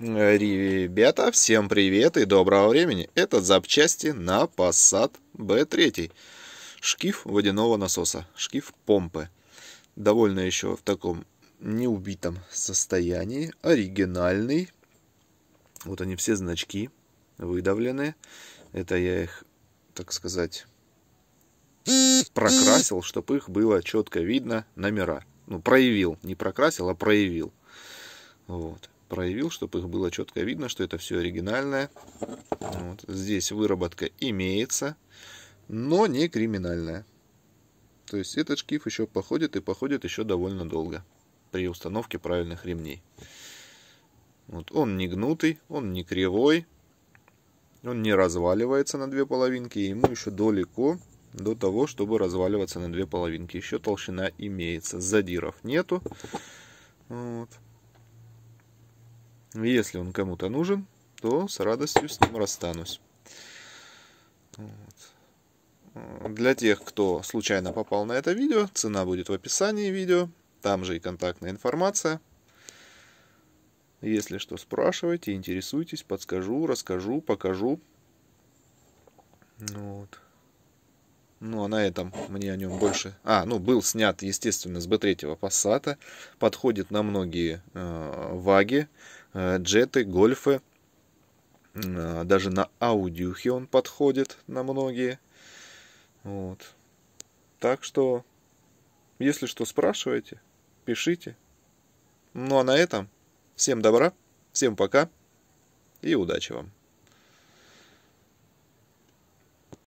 Ребята, всем привет и доброго времени. Это запчасти на Passat B3. Шкив водяного насоса, шкив помпы. Довольно еще в таком неубитом состоянии. Оригинальный. Вот они все значки выдавлены. Это я их, так сказать, прокрасил, чтобы их было четко видно номера. Ну, проявил. Не прокрасил, а проявил. Вот проявил, чтобы их было четко видно, что это все оригинальное. Вот. Здесь выработка имеется, но не криминальная. То есть этот шкив еще походит и походит еще довольно долго при установке правильных ремней. Вот. Он не гнутый, он не кривой, он не разваливается на две половинки, ему еще далеко до того, чтобы разваливаться на две половинки. Еще толщина имеется, задиров нету. Вот. Если он кому-то нужен, то с радостью с ним расстанусь. Вот. Для тех, кто случайно попал на это видео, цена будет в описании видео. Там же и контактная информация. Если что, спрашивайте, интересуйтесь, подскажу, расскажу, покажу. Ну вот. Ну, а на этом мне о нем больше... А, ну, был снят, естественно, с Б 3 пассата, Подходит на многие э, ваги. Э, джеты, гольфы. А, даже на аудюхе он подходит на многие. Вот. Так что, если что спрашиваете, пишите. Ну а на этом всем добра, всем пока и удачи вам.